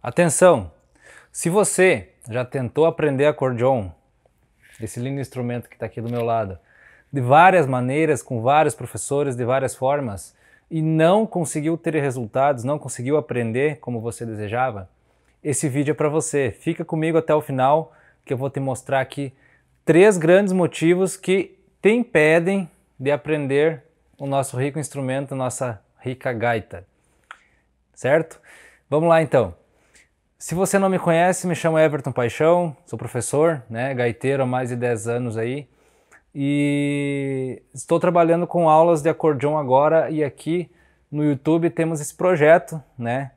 Atenção! Se você já tentou aprender acordeon, esse lindo instrumento que está aqui do meu lado, de várias maneiras, com vários professores, de várias formas, e não conseguiu ter resultados, não conseguiu aprender como você desejava, esse vídeo é para você. Fica comigo até o final que eu vou te mostrar aqui três grandes motivos que te impedem de aprender o nosso rico instrumento, nossa rica gaita. Certo? Vamos lá então. Se você não me conhece, me chamo Everton Paixão, sou professor, né, gaiteiro há mais de 10 anos aí. E estou trabalhando com aulas de acordeon agora e aqui no YouTube temos esse projeto, né,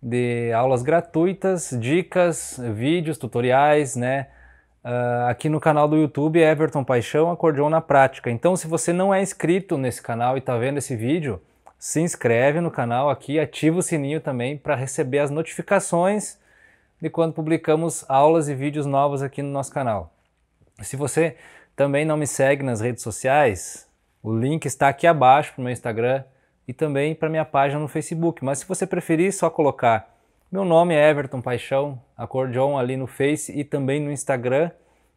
de aulas gratuitas, dicas, vídeos, tutoriais, né, Uh, aqui no canal do YouTube Everton Paixão Acordeon na Prática. Então, se você não é inscrito nesse canal e está vendo esse vídeo, se inscreve no canal aqui, ativa o sininho também para receber as notificações de quando publicamos aulas e vídeos novos aqui no nosso canal. Se você também não me segue nas redes sociais, o link está aqui abaixo para o meu Instagram e também para minha página no Facebook. Mas se você preferir, só colocar meu nome é Everton Paixão, acordeon ali no Face e também no Instagram,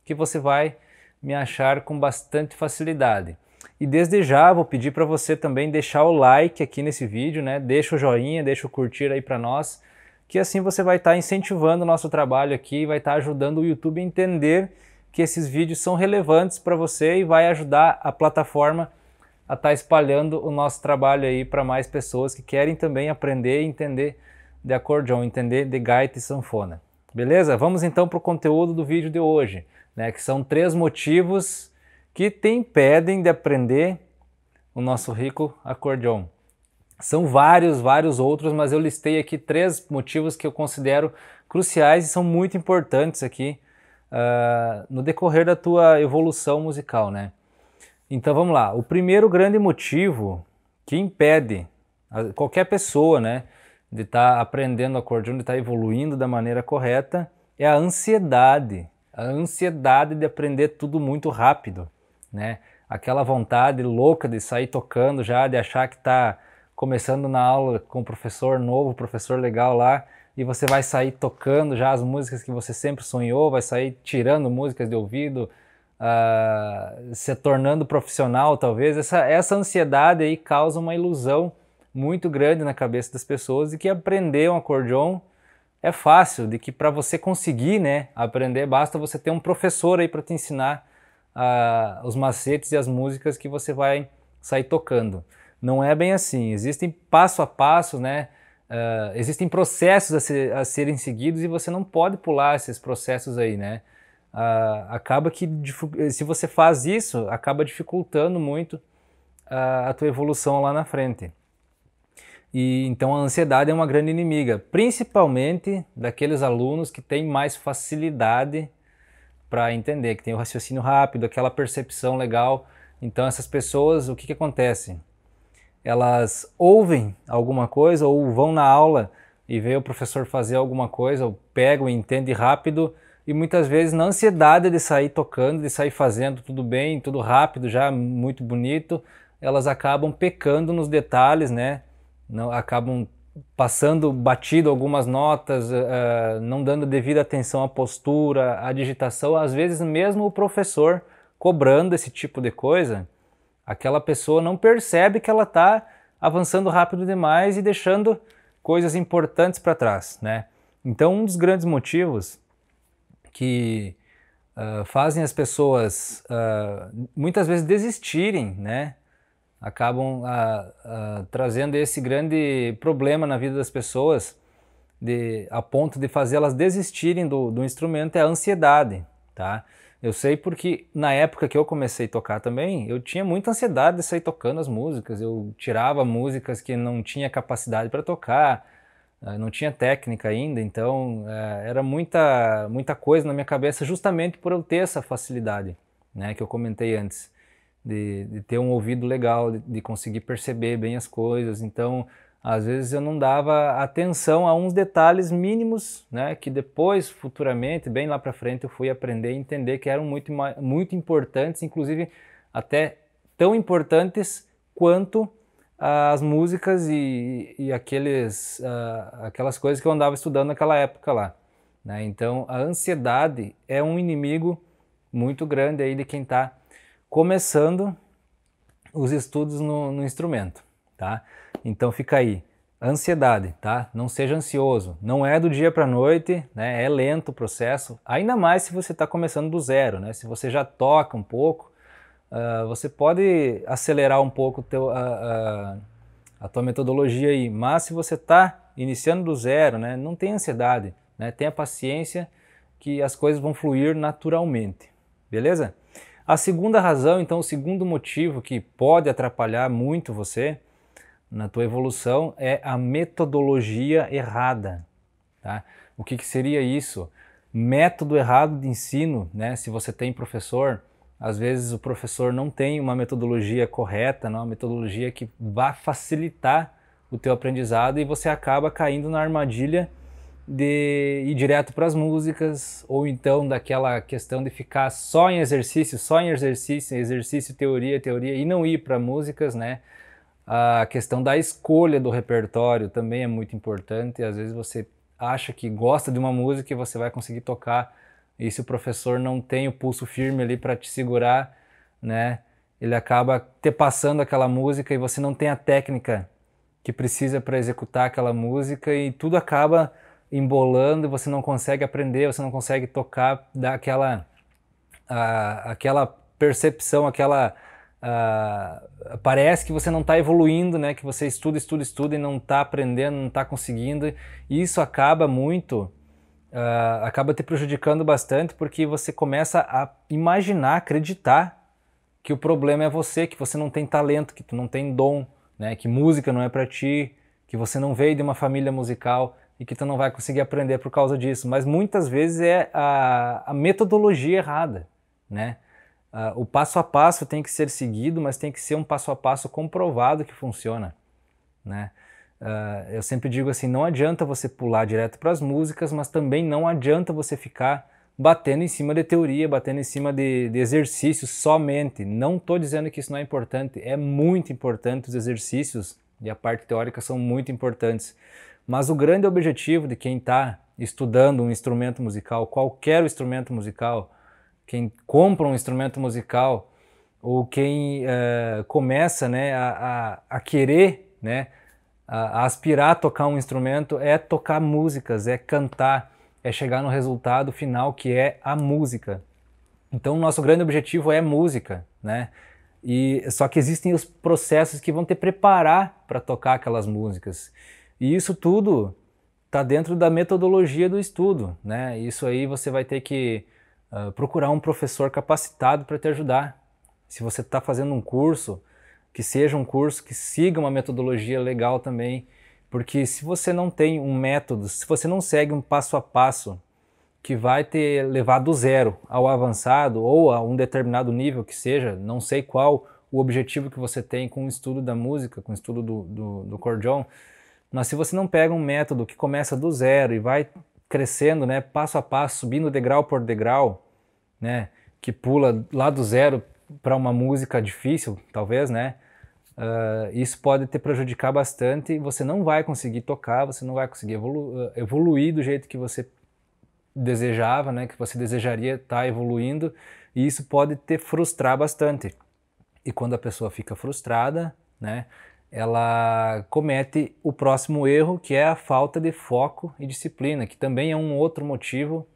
que você vai me achar com bastante facilidade. E desde já vou pedir para você também deixar o like aqui nesse vídeo, né? Deixa o joinha, deixa o curtir aí para nós que assim você vai estar tá incentivando o nosso trabalho aqui, vai estar tá ajudando o YouTube a entender que esses vídeos são relevantes para você e vai ajudar a plataforma a estar tá espalhando o nosso trabalho aí para mais pessoas que querem também aprender e entender de acordeon, entender de gaita e sanfona. Beleza? Vamos então para o conteúdo do vídeo de hoje, né? que são três motivos que te impedem de aprender o nosso rico acordeon. São vários, vários outros, mas eu listei aqui três motivos que eu considero cruciais e são muito importantes aqui uh, no decorrer da tua evolução musical, né? Então vamos lá. O primeiro grande motivo que impede qualquer pessoa, né, de estar tá aprendendo acordeon, de estar tá evoluindo da maneira correta, é a ansiedade. A ansiedade de aprender tudo muito rápido, né? Aquela vontade louca de sair tocando já, de achar que está começando na aula com o professor novo, professor legal lá, e você vai sair tocando já as músicas que você sempre sonhou, vai sair tirando músicas de ouvido, uh, se tornando profissional, talvez. Essa, essa ansiedade aí causa uma ilusão muito grande na cabeça das pessoas de que aprender um acordeon é fácil, de que para você conseguir né, aprender, basta você ter um professor aí para te ensinar uh, os macetes e as músicas que você vai sair tocando não é bem assim. Existem passo a passo, né? Uh, existem processos a, ser, a, serem seguidos e você não pode pular esses processos aí, né? Uh, acaba que se você faz isso, acaba dificultando muito uh, a tua evolução lá na frente. E então a ansiedade é uma grande inimiga, principalmente daqueles alunos que têm mais facilidade para entender, que tem o raciocínio rápido, aquela percepção legal. Então essas pessoas, o que, que acontece? elas ouvem alguma coisa ou vão na aula e vê o professor fazer alguma coisa, ou pegam e entende rápido, e muitas vezes na ansiedade de sair tocando, de sair fazendo tudo bem, tudo rápido, já muito bonito, elas acabam pecando nos detalhes, né? Não, acabam passando batido algumas notas, uh, não dando devida atenção à postura, à digitação, às vezes mesmo o professor cobrando esse tipo de coisa, Aquela pessoa não percebe que ela está avançando rápido demais e deixando coisas importantes para trás, né? Então, um dos grandes motivos que uh, fazem as pessoas uh, muitas vezes desistirem, né? Acabam uh, trazendo esse grande problema na vida das pessoas, de, a ponto de fazê-las desistirem do, do instrumento, é a ansiedade, tá? Eu sei porque na época que eu comecei a tocar também, eu tinha muita ansiedade de sair tocando as músicas. Eu tirava músicas que não tinha capacidade para tocar, eh, não tinha técnica ainda, então eh, era muita, muita coisa na minha cabeça justamente por eu ter essa facilidade, né, que eu comentei antes, de, de ter um ouvido legal, de, de conseguir perceber bem as coisas. Então às vezes eu não dava atenção a uns detalhes mínimos, né, que depois, futuramente, bem lá para frente, eu fui aprender e entender que eram muito, muito importantes, inclusive até tão importantes quanto as músicas e, e aqueles, uh, aquelas coisas que eu andava estudando naquela época lá. Né? Então, a ansiedade é um inimigo muito grande aí de quem está começando os estudos no, no instrumento, tá? Então fica aí. Ansiedade, tá? Não seja ansioso. Não é do dia para a noite, né? É lento o processo. Ainda mais se você está começando do zero, né? Se você já toca um pouco, uh, você pode acelerar um pouco teu, a, a tua metodologia aí. Mas se você está iniciando do zero, né? Não tem ansiedade, né? Tenha paciência que as coisas vão fluir naturalmente, beleza? A segunda razão, então, o segundo motivo que pode atrapalhar muito você na tua evolução é a metodologia errada. Tá? O que, que seria isso? Método errado de ensino, né? se você tem professor, às vezes o professor não tem uma metodologia correta, não, é uma metodologia que vá facilitar o teu aprendizado e você acaba caindo na armadilha de ir direto para as músicas ou então daquela questão de ficar só em exercício, só em exercício, exercício, teoria, teoria e não ir para músicas, né? A questão da escolha do repertório também é muito importante. Às vezes você acha que gosta de uma música e você vai conseguir tocar, e se o professor não tem o pulso firme ali para te segurar, né, ele acaba te passando aquela música e você não tem a técnica que precisa para executar aquela música e tudo acaba embolando, você não consegue aprender, você não consegue tocar, dar aquela, aquela percepção, aquela ah, parece que você não está evoluindo, né? Que você estuda, estuda, estuda e não está aprendendo, não está conseguindo. E Isso acaba muito, uh, acaba te prejudicando bastante, porque você começa a imaginar, acreditar que o problema é você, que você não tem talento, que tu não tem dom, né? Que música não é para ti, que você não veio de uma família musical e que tu não vai conseguir aprender por causa disso. Mas muitas vezes é a, a metodologia errada, né? Uh, o passo a passo tem que ser seguido, mas tem que ser um passo a passo comprovado que funciona, né? Uh, eu sempre digo assim, não adianta você pular direto para as músicas, mas também não adianta você ficar batendo em cima de teoria, batendo em cima de, de exercícios somente. Não estou dizendo que isso não é importante, é muito importante os exercícios e a parte teórica são muito importantes. Mas o grande objetivo de quem está estudando um instrumento musical, qualquer instrumento musical, quem compra um instrumento musical ou quem uh, começa né, a, a, a querer, né, a, a, aspirar a tocar um instrumento é tocar músicas, é cantar, é chegar no resultado final que é a música. Então, nosso grande objetivo é música, né? E só que existem os processos que vão te preparar para tocar aquelas músicas. E isso tudo está dentro da metodologia do estudo, né? Isso aí você vai ter que ah, procurar um professor capacitado para te ajudar. Se você está fazendo um curso, que seja um curso que siga uma metodologia legal também, porque se você não tem um método, se você não segue um passo a passo que vai te levar do zero ao avançado ou a um determinado nível que seja, não sei qual o objetivo que você tem com o estudo da música, com o estudo do, do, do mas se você não pega um método que começa do zero e vai crescendo, né, passo a passo, subindo degrau por degrau, né, que pula lá do zero para uma música difícil, talvez, né, uh, isso pode te prejudicar bastante. Você não vai conseguir tocar, você não vai conseguir evolu ah, evoluir do jeito que você desejava, né, que você desejaria estar tá evoluindo, e isso pode te frustrar bastante. E quando a pessoa fica frustrada, né, ela comete o próximo erro, que é a falta de foco e disciplina, que também é um outro motivo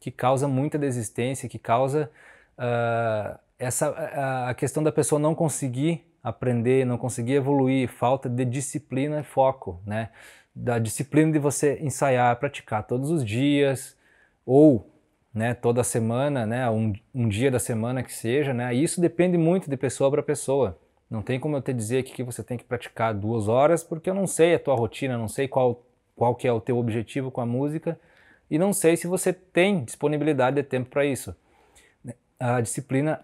que causa muita desistência, que causa uh, essa uh, a questão da pessoa não conseguir aprender, não conseguir evoluir, falta de disciplina e foco, né? Da disciplina de você ensaiar, praticar todos os dias ou né, toda semana, né, um, um dia da semana que seja, né, isso depende muito de pessoa para pessoa. Não tem como eu te dizer aqui que você tem que praticar duas horas, porque eu não sei a tua rotina, não sei qual, qual que é o teu objetivo com a música e não sei se você tem disponibilidade de tempo para isso. A disciplina,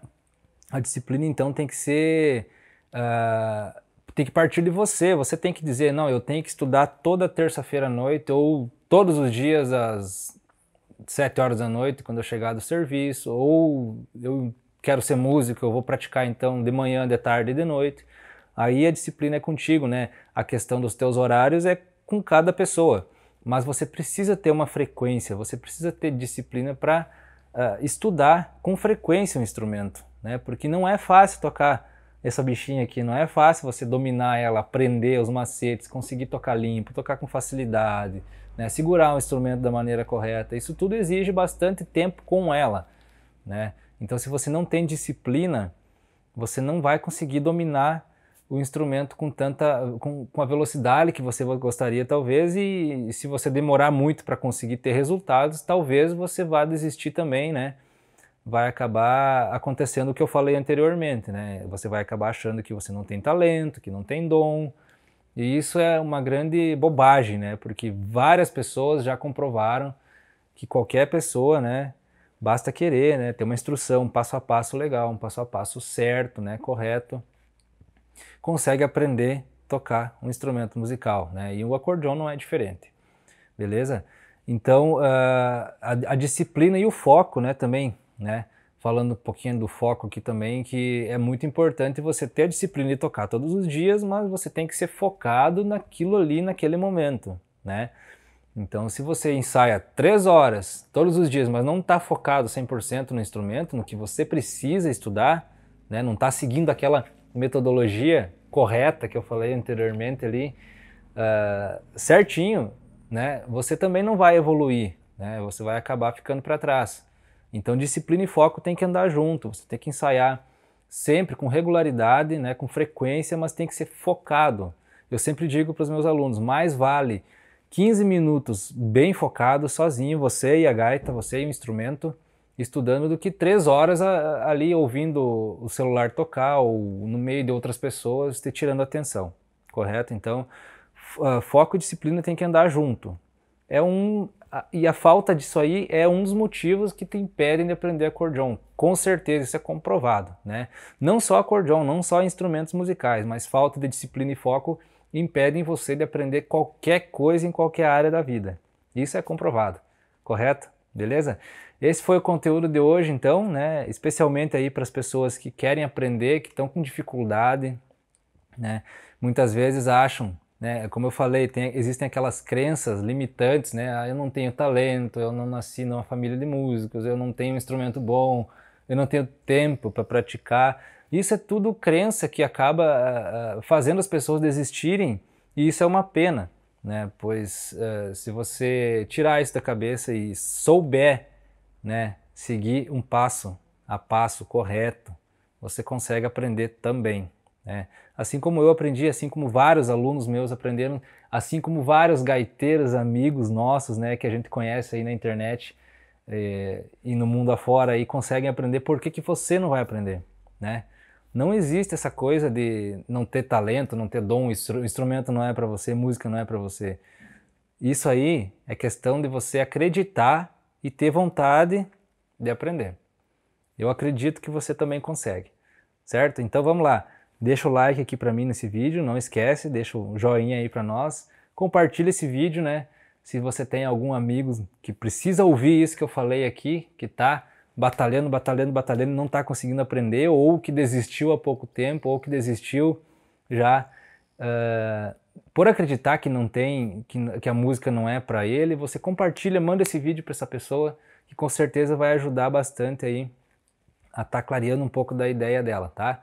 a disciplina então tem que ser, uh, tem que partir de você. Você tem que dizer não, eu tenho que estudar toda terça-feira à noite ou todos os dias às sete horas da noite quando eu chegar do serviço ou eu quero ser músico, eu vou praticar então de manhã, de tarde e de noite. Aí a disciplina é contigo, né? A questão dos teus horários é com cada pessoa, mas você precisa ter uma frequência, você precisa ter disciplina para uh, ah, estudar com frequência o instrumento, né? Porque não é fácil tocar essa bichinha aqui, não é fácil você dominar ela, aprender os macetes, conseguir tocar limpo, tocar com facilidade, né? Segurar o instrumento da maneira correta. Isso tudo exige bastante tempo com ela, né? Então, se você não tem disciplina, você não vai conseguir dominar o instrumento com tanta com, com a velocidade que você gostaria talvez e, e se você demorar muito para conseguir ter resultados talvez você vá desistir também né vai acabar acontecendo o que eu falei anteriormente né você vai acabar achando que você não tem talento que não tem dom e isso é uma grande bobagem né porque várias pessoas já comprovaram que qualquer pessoa né Basta querer, né? Ter uma instrução, um passo a passo legal, um passo a passo certo, né? Correto. Consegue aprender a tocar um instrumento musical, né? E o acordeon não é diferente, beleza? Então, uh, a, a, disciplina e o foco, né? Também, né? Falando um pouquinho do foco aqui também, que é muito importante você ter a disciplina de tocar todos os dias, mas você tem que ser focado naquilo ali, naquele momento, né? Então, se você ensaia três horas todos os dias, mas não está focado 100% no instrumento, no que você precisa estudar, né? não está seguindo aquela metodologia correta que eu falei anteriormente ali, uh, certinho, né? você também não vai evoluir, né? você vai acabar ficando para trás. Então, disciplina e foco tem que andar junto, você tem que ensaiar sempre com regularidade, né? com frequência, mas tem que ser focado. Eu sempre digo para os meus alunos: mais vale 15 minutos bem focado, sozinho, você e a gaita, você e o instrumento, estudando, do que três horas ali ouvindo o celular tocar ou no meio de outras pessoas, te tirando atenção, correto? Então, ah, foco e disciplina tem que andar junto. É um, e a falta disso aí é um dos motivos que te impedem de aprender acordeon. Com certeza isso é comprovado, né? Não só acordeon, não só instrumentos musicais, mas falta de disciplina e foco impedem você de aprender qualquer coisa em qualquer área da vida. Isso é comprovado, correto? Beleza? Esse foi o conteúdo de hoje, então, né? Especialmente aí para as pessoas que querem aprender, que estão com dificuldade, né? Muitas vezes acham, né? É como eu falei, tem, existem aquelas crenças limitantes, né? Ah, eu não tenho talento, eu não nasci numa família de músicos, eu não tenho um instrumento bom, eu não tenho tempo para praticar. Isso é tudo crença que acaba uh, fazendo as pessoas desistirem e isso é uma pena, né? Pois uh, se você tirar isso da cabeça e souber, né, seguir um passo a passo correto, você consegue aprender também. Né? Assim como eu aprendi, assim como vários alunos meus aprenderam, assim como vários gaiteiros amigos nossos, né, que a gente conhece aí na internet e, eh, e no mundo afora, e conseguem aprender, por que, que você não vai aprender, né? Não existe essa coisa de não ter talento, não ter dom, instrumento não é para você, música não é para você. Isso aí é questão de você acreditar e ter vontade de aprender. Eu acredito que você também consegue, certo? Então vamos lá. Deixa o like aqui para mim nesse vídeo, não esquece, deixa o joinha aí para nós. Compartilha esse vídeo, né? Se você tem algum amigo que precisa ouvir isso que eu falei aqui, que tá batalhando, batalhando, batalhando e não está conseguindo aprender, ou que desistiu há pouco tempo, ou que desistiu já uh, por acreditar que não tem, que, que a música não é para ele, você compartilha, manda esse vídeo para essa pessoa que com certeza vai ajudar bastante aí a estar tá clareando um pouco da ideia dela, tá?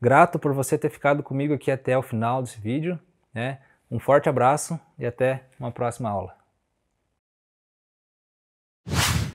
Grato por você ter ficado comigo aqui até o final desse vídeo, né? Um forte abraço e até uma próxima aula.